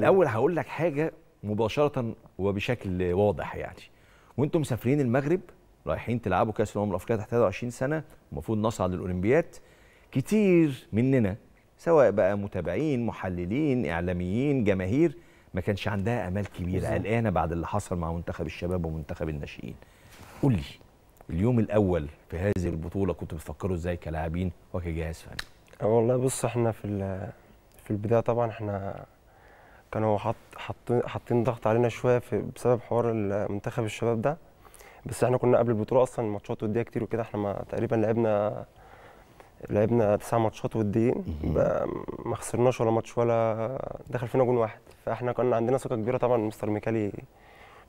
الاول هقول لك حاجه مباشره وبشكل واضح يعني وانتم مسافرين المغرب رايحين تلعبوا كاس الامم الافريقيه تحت 23 سنه المفروض نصعد للاولمبياد كتير مننا سواء بقى متابعين محللين اعلاميين جماهير ما كانش عندها امال كبيره قلقانه بعد اللي حصل مع منتخب الشباب ومنتخب الناشئين قول لي اليوم الاول في هذه البطوله كنتوا بتفكروا ازاي كلاعبين وكجهاز فني والله بص احنا في في البدايه طبعا احنا كانوا حاط حاطين حاطين ضغط علينا شويه بسبب حوار المنتخب الشباب ده بس احنا كنا قبل البطوله اصلا ماتشات وديه كتير وكده احنا ما تقريبا لعبنا لعبنا تسع ماتشات وديين ما خسرناش ولا ماتش ولا دخل فينا جون واحد فاحنا كان عندنا ثقه كبيره طبعا مستر ميكالي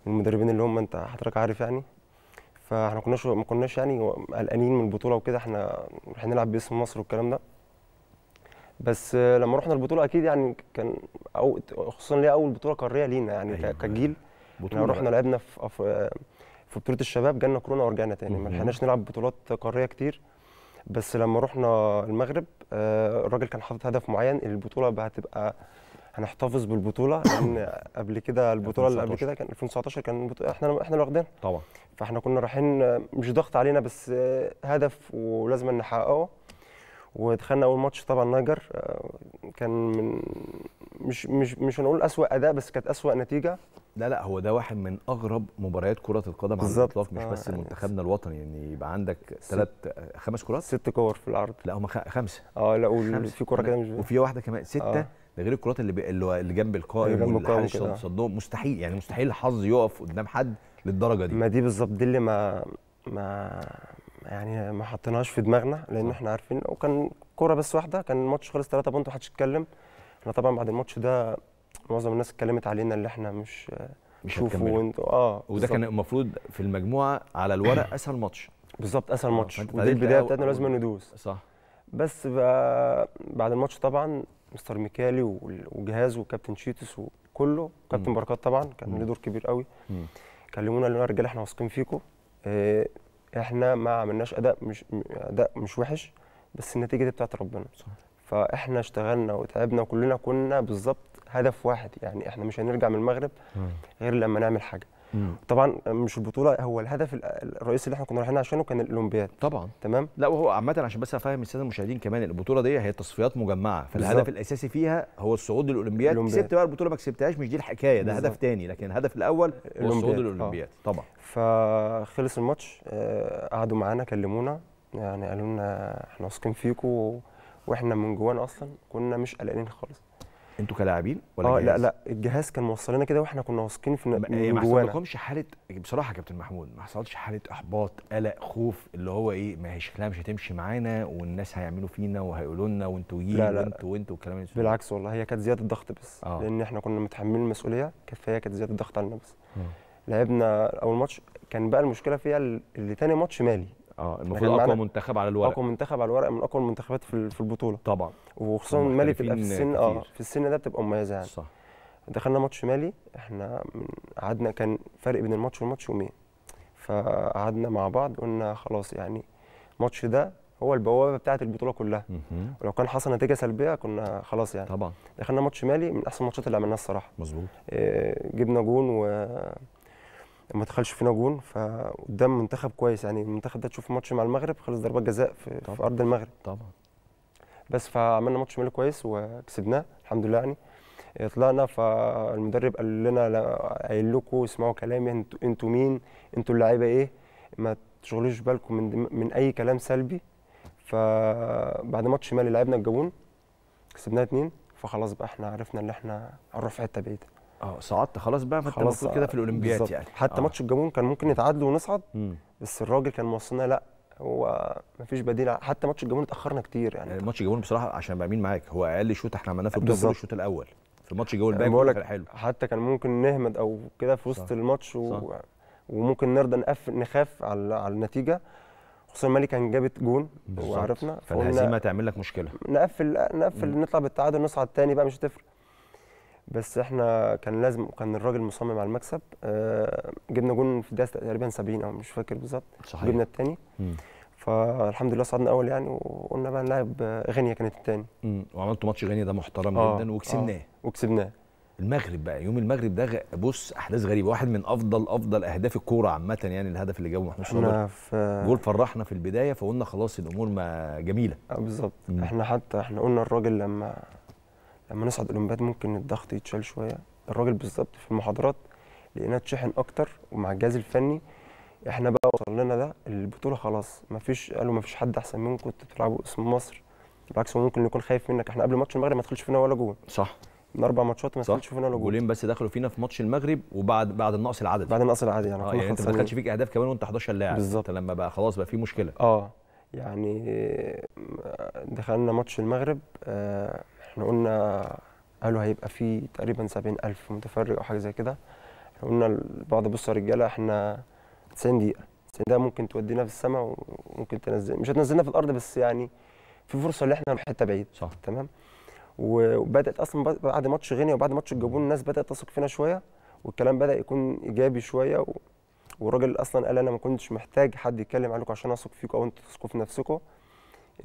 من المدربين اللي هم انت حضرتك عارف يعني فاحنا كناش ما كناش يعني قلقانين من البطوله وكده احنا هنلعب باسم مصر والكلام ده بس لما رحنا البطوله اكيد يعني كان أو خصوصا ليه اول بطوله قاريه لينا يعني أيوة. أيوة. كجيل بطولة رحنا لعبنا في في بطوله الشباب جالنا كورونا ورجعنا تاني ما لحقناش نلعب بطولات قاريه كتير بس لما رحنا المغرب آه، الراجل كان حاطط هدف معين البطوله هتبقى هنحتفظ بالبطوله لان قبل كده البطوله اللي قبل كده كان 2019 كان احنا احنا اللي واخدينها طبعا فاحنا كنا رايحين آه، مش ضغط علينا بس آه، هدف ولازم نحققه ودخلنا اول ماتش طبعا نجر آه، كان من مش مش مش هنقول اسوء اداء بس كانت اسوء نتيجه لا لا هو ده واحد من اغرب مباريات كره القدم على الاطلاق مش آه بس يعني الوطني يعني يبقى عندك ثلاث خمس كرات ست كور في العرض لا هم خمسه اه لا في كره كده مش وفي واحده كمان سته آه. ده غير الكرات اللي اللي جنب القائم واللي صدهم مستحيل يعني مستحيل الحظ يقف قدام حد للدرجه دي ما دي بالظبط دي اللي ما ما يعني ما حطيناهاش في دماغنا لان احنا عارفين وكان كوره بس واحده كان الماتش خلص 3 بونت ومحدش اتكلم احنا طبعا بعد الماتش ده معظم الناس اتكلمت علينا اللي احنا مش مش شوفوا اه وده كان المفروض في المجموعه على الورق اسهل ماتش بالظبط اسهل ماتش ودي البدايه بتاعتنا لازم ندوس صح بس بعد الماتش طبعا مستر ميكالي والجهاز وكابتن شيتس وكله كابتن بركات طبعا كان له دور كبير قوي كلمونا قالوا لنا يا رجاله احنا واثقين فيكم آه، احنا ما عملناش اداء مش اداء مش وحش بس النتيجه دي بتاعت ربنا صح. فاحنا اشتغلنا وتعبنا وكلنا كنا بالظبط هدف واحد يعني احنا مش هنرجع من المغرب غير لما نعمل حاجه مم. طبعا مش البطوله هو الهدف الرئيسي اللي احنا كنا رايحين عشانه كان الاولمبياد طبعا تمام لا وهو عامه عشان بس افهم الساده المشاهدين كمان البطوله دي هي تصفيات مجمعه فالهدف بالزبط. الاساسي فيها هو الصعود للاولمبياد كسبت بقى البطوله ما كسبتهاش مش دي الحكايه ده هدف تاني لكن الهدف الاول هو الصعود للاولمبياد آه. طبعا فخلص الماتش آه، قعدوا معانا كلمونا يعني قالوا لنا احنا واثقين فيكم واحنا من جوانا اصلا كنا مش قلقانين خالص انتوا كلاعبين ولا اه لا لا الجهاز كان موصلنا كده واحنا كنا واثقين في ما حصلكمش حاله بصراحه كابتن محمود ما حصلش حاله احباط قلق خوف اللي هو ايه ما هي شكلها مش هتمشي معانا والناس هيعملوا فينا وهيقولوا لنا وانتوا جيل وانتوا وانتوا والكلام ده بالعكس والله هي كانت زياده ضغط بس آه. لان احنا كنا متحملين المسؤوليه فهي كانت زياده ضغط علينا بس آه. لعبنا اول ماتش كان بقى المشكله فيها اللي تاني ماتش مالي اه المفروض اقوى منتخب على الورق اقوى منتخب على الورق من اقوى المنتخبات في في البطوله طبعا وخصوصا مالي بتبقى في السن اه في السن ده بتبقى مميزه يعني صح دخلنا ماتش مالي احنا قعدنا كان فرق بين الماتش والماتش يومين فقعدنا مع بعض قلنا خلاص يعني الماتش ده هو البوابه بتاعه البطوله كلها ولو كان حصل نتيجه سلبيه كنا خلاص يعني طبعا دخلنا ماتش مالي من احسن الماتشات اللي عملناها الصراحه مظبوط اه جبنا جون و ما دخلش فينا جون فقدام منتخب كويس يعني المنتخب ده تشوف ماتش مع المغرب خلص ضربات جزاء في, طبعًا. في ارض المغرب طبعا بس فعملنا ماتش مالي كويس وكسبناه الحمد لله يعني آه، طلعنا فالمدرب قال لنا قايل لكم اسمعوا كلامي انتوا مين انتوا اللعيبه ايه ما تشغلوش بالكم من من اي كلام سلبي فبعد ماتش مالي لعبنا الجون كسبناه اتنين فخلاص بقى احنا عرفنا ان احنا هنروح في حته بعيده اه صعدت خلاص بقى فانت المفروض كده في الاولمبياد يعني حتى آه. ماتش الجابون كان ممكن نتعادل ونصعد مم. بس الراجل كان موصلنا لا هو مفيش بديل حتى ماتش الجابون اتاخرنا كتير يعني, ماتش الجابون بصراحه عشان ابقى مين معاك هو اقل شوط احنا عملناه في البطوله الشوط الاول في ماتش الجول الباقي بقول لك حلو حتى كان ممكن نهمد او كده في وسط الماتش و... وممكن نرضى نقفل نخاف على على النتيجه خصوصا مالي كان جابت جون وعرفنا فالهزيمه تعمل لك مشكله نقفل نقفل مم. نطلع بالتعادل نصعد تاني بقى مش هتفرق بس احنا كان لازم كان الراجل مصمم على المكسب آه جبنا جون في الدقيقه تقريبا 70 او مش فاكر بالظبط جبنا الثاني فالحمد لله صعدنا اول يعني وقلنا بقى نلعب آه، غينيا كانت الثاني وعملتوا ماتش غينيا ده محترم آه جدا وكسبناه آه وكسبناه المغرب بقى يوم المغرب ده بص احداث غريبه واحد من افضل افضل اهداف الكوره عامه يعني الهدف اللي جابه محمود صلاح جول فرحنا في البدايه فقلنا خلاص الامور ما جميله آه، بالظبط احنا حتى احنا قلنا الراجل لما لما نصعد اولمبياد ممكن الضغط يتشال شويه الراجل بالظبط في المحاضرات لقيناه اتشحن اكتر ومع الجهاز الفني احنا بقى وصل لنا ده البطوله خلاص مفيش قالوا مفيش حد احسن منكم انتوا بتلعبوا اسم مصر بالعكس ممكن يكون خايف منك احنا قبل ماتش المغرب ما دخلش فينا ولا جول صح من اربع ماتشات ما دخلش فينا ولا جول جولين بس دخلوا فينا في ماتش المغرب وبعد بعد النقص العدد بعد النقص العدد يعني, آه يعني انت ما دخلش فيك اهداف كمان وانت 11 لاعب بالظبط لما بقى خلاص بقى في مشكله اه يعني آه، دخلنا ماتش المغرب آه احنا قلنا قالوا هيبقى في تقريبا سبعين ألف متفرج أو حاجة زي كده احنا قلنا لبعض بصوا يا رجالة احنا 90 دقيقة 90 دقيقة ممكن تودينا في السماء وممكن تنزل مش هتنزلنا في الأرض بس يعني في فرصة إن احنا نروح حتة بعيد صح تمام وبدأت أصلا بعد ماتش غينيا وبعد ماتش الجابون الناس بدأت تثق فينا شوية والكلام بدأ يكون إيجابي شوية و... والراجل أصلا قال أنا ما كنتش محتاج حد يتكلم عليكم عشان أثق فيكم أو أنتوا تثقوا في نفسكم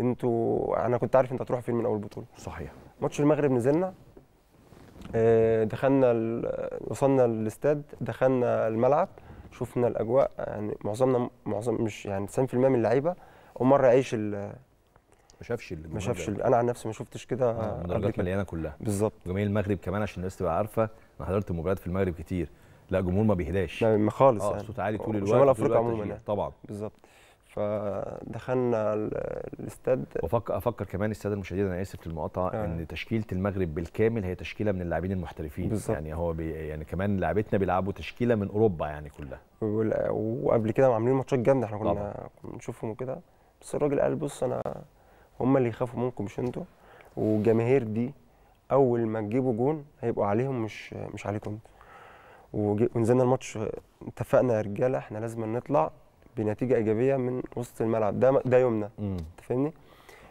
انتوا انا كنت عارف انت هتروحوا فين من اول بطوله صحيح ماتش المغرب نزلنا آه، دخلنا وصلنا الاستاد دخلنا الملعب شفنا الاجواء يعني معظمنا معظم مش يعني 90% من اللعيبه اول مره ال ما شافش ما شافش انا عن نفسي ما شفتش كده آه، المدرجات مليانه كلها بالظبط جماهير المغرب كمان عشان الناس تبقى عارفه انا حضرت مباريات في المغرب كتير لا جمهور ما بيهداش ما خالص آه، يعني صوت عالي طول الوقت شمال افريقيا عموما يعني. طبعا بالظبط فدخلنا الاستاد افكر افكر كمان الساده المشاهدين انا اسف للمقاطعه آه. ان تشكيله المغرب بالكامل هي تشكيله من اللاعبين المحترفين بالزبط. يعني هو بي يعني كمان لعبتنا بيلعبوا تشكيله من اوروبا يعني كلها وقبل كده عاملين ماتشات جامده احنا كنا بنشوفهم وكده بس الراجل قال بص انا هم اللي يخافوا منكم مش انتوا والجماهير دي اول ما تجيبوا جون هيبقوا عليهم مش مش عليكم ونزلنا الماتش اتفقنا يا رجاله احنا لازم نطلع بنتيجه ايجابيه من وسط الملعب ده ده يومنا انت فاهمني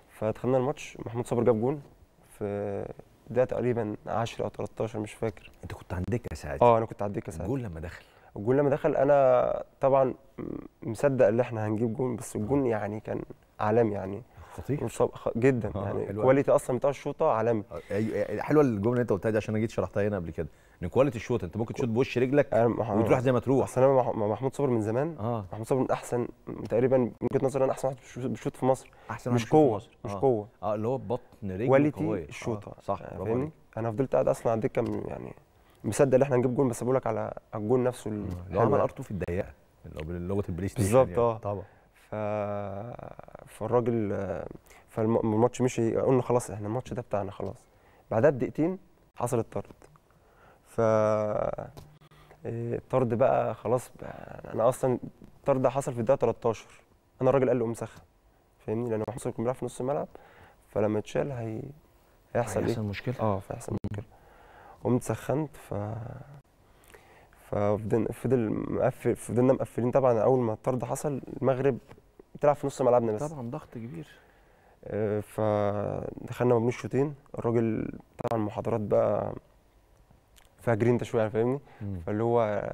فدخلنا الماتش محمود صبر جاب جون في ده تقريبا 10 او 13 مش فاكر انت كنت على الدكه ساعتها اه انا كنت على الدكه ساعتها الجول لما دخل الجول لما دخل انا طبعا مصدق ان احنا هنجيب جون بس الجون آه. يعني كان عالمي يعني خطير جدا آه يعني الكواليتي اصلا بتاع الشوطه عالمي آه، أيوة، أيوة، حلوه الجمله اللي انت قلتها دي عشان انا جيت شرحتها هنا قبل كده ان كواليتي الشوط انت ممكن تشوط بوش رجلك وتروح زي ما تروح اصل انا محمود صبر من زمان آه. محمود صبر من احسن تقريبا من وجهه نظري انا احسن واحد بيشوط في مصر احسن مش قوه مش آه. قوه اه اللي هو بطن رجل كواليتي الشوطه آه. صح آه. فاهمني انا فضلت قاعد اصلا على الدكه يعني مصدق ان احنا نجيب جول بس بقول لك على الجول نفسه اللي آه، عمل يعني. ارتو في الضيقه لغه البلاي ستيشن بالظبط يعني. اه طبعا ف... فالراجل فالماتش مشي قلنا خلاص احنا الماتش ده بتاعنا خلاص بعدها بدقيقتين حصل الطرد ف الطرد آه، بقى خلاص بقى انا اصلا الطرد ده حصل في الدقيقه 13 انا الراجل قال له قوم فاهمني لان محمود كان بيلعب في نص الملعب فلما اتشال هي هيحصل إيه؟ هيحصل إيه؟ مشكله اه فيحصل مشكله قمت سخنت ف ففضل فضل مقفل فضلنا مقفلين طبعا اول ما الطرد حصل المغرب بتلعب في نص ملعبنا بس طبعا ضغط كبير آه، فدخلنا بين الشوطين الراجل طبعا محاضرات بقى فيها جرينتا شويه يعني فاهمني فاللي هو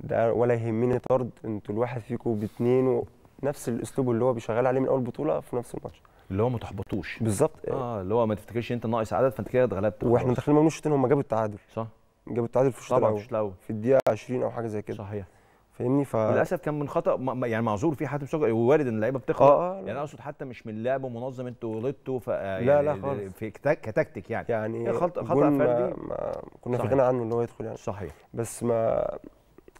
ده ولا يهمني طرد انتوا الواحد فيكم باتنين ونفس نفس الاسلوب اللي هو بيشغل عليه من اول بطوله في نفس الماتش اللي هو ما تحبطوش بالظبط اه اللي هو ما تفتكرش انت ناقص عدد فانت كده اتغلبت واحنا داخلين ممنوع شوطين هم جابوا التعادل صح جابوا التعادل في الشوط الاول في الدقيقه 20 او حاجه زي كده صحيح فاهمني ف للاسف كان من خطا يعني معذور في حاتم شجر وارد ان اللعيبه بتخطا آه آه يعني اقصد حتى مش من لعبه منظم انتوا غلطتوا ف يعني لا لا خالص في كتكتيك يعني يعني خطا خطا فردي ما كنا في غنى عنه ان هو يدخل يعني صحيح بس ما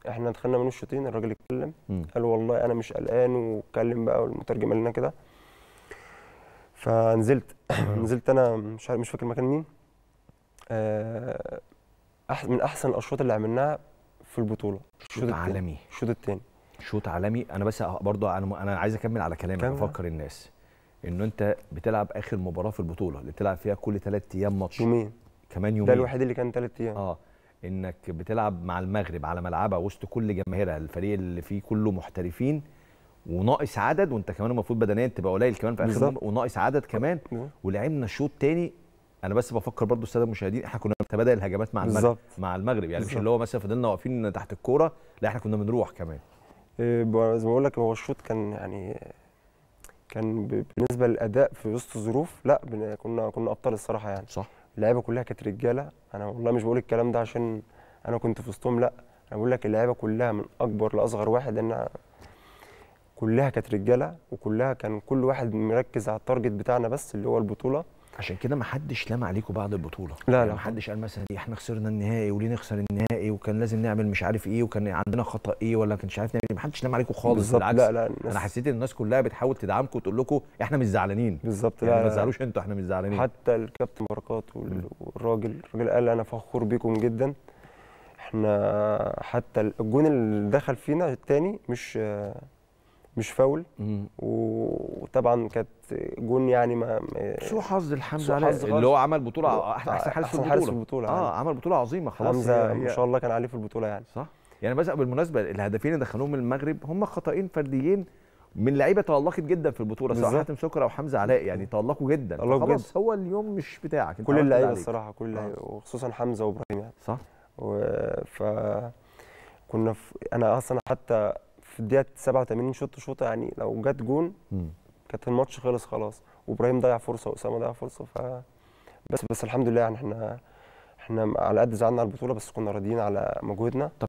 احنا دخلنا من الشوطين الراجل اتكلم قال والله انا مش قلقان واتكلم بقى والمترجم قال لنا كده فنزلت نزلت انا مش عارف مش فاكر مكان مين آه، أح من احسن الاشواط اللي عملناها في البطوله شوط عالمي الشوط الثاني شوط عالمي انا بس أه، برضه انا انا عايز اكمل على كلامك افكر الناس ان انت بتلعب اخر مباراه في البطوله اللي بتلعب فيها كل ثلاث ايام ماتش يومين كمان يومين ده الوحيد اللي كان ثلاث ايام اه انك بتلعب مع المغرب على ملعبها وسط كل جماهيرها الفريق اللي فيه كله محترفين وناقص عدد وانت كمان المفروض بدنيا تبقى قليل كمان في اخر وناقص عدد كمان ولعبنا شوط تاني انا بس بفكر برضو الساده المشاهدين احنا كنا بنتبادل الهجمات مع بالزبط. مع المغرب يعني بالزبط. مش اللي هو مثلا فضلنا واقفين تحت الكوره لا احنا كنا بنروح كمان آه، زي ما بقول لك هو الشوط كان يعني كان بالنسبه للاداء في وسط الظروف لا كنا كنا ابطال الصراحه يعني صح اللعيبه كلها كانت رجاله انا والله مش بقول الكلام ده عشان انا كنت في وسطهم لا انا بقول لك اللعيبه كلها من اكبر لاصغر واحد ان كلها كانت رجاله وكلها كان كل واحد مركز على التارجت بتاعنا بس اللي هو البطوله عشان كده ما حدش لام عليكم بعد البطوله لا يعني لا ما حدش قال مثلا إيه، احنا خسرنا النهائي وليه نخسر النهائي وكان لازم نعمل مش عارف ايه وكان عندنا خطا ايه ولا كانش عارف نعمل إيه. ما حدش لام عليكم خالص بالعكس لا لا انا حسيت ان الناس كلها بتحاول تدعمكم وتقول لكم احنا مش زعلانين بالظبط يعني لا ما تزعلوش انتوا احنا مش زعلانين حتى الكابتن بركات والراجل الراجل قال انا فخور بيكم جدا احنا حتى الجون اللي دخل فينا الثاني مش مش فاول وطبعا كانت جون يعني ما شو حظ الحمد لله اللي هو عمل بطوله احسن حارس في البطوله, حارس في البطولة يعني. اه عمل بطوله عظيمه خلاص حمزه يعني ما شاء الله كان عليه في البطوله يعني صح يعني بس بالمناسبه الهدفين اللي دخلوهم من المغرب هم خطأين فرديين من لعيبه تألقت جدا في البطوله سواء حاتم سكر او حمزه علاء يعني تألقوا جدا خلاص هو اليوم مش بتاعك كل اللعيبه الصراحه كل اللعيبه وخصوصا حمزه وابراهيم يعني صح و... ف كنا في... انا اصلا حتى في الدقيقه 87 شوط شوط يعني لو جت جون كانت الماتش خلص خلاص وابراهيم ضيع فرصه واسامه ضيع فرصه ف بس بس الحمد لله يعني احنا احنا على قد زعلنا على البطوله بس كنا راضيين على مجهودنا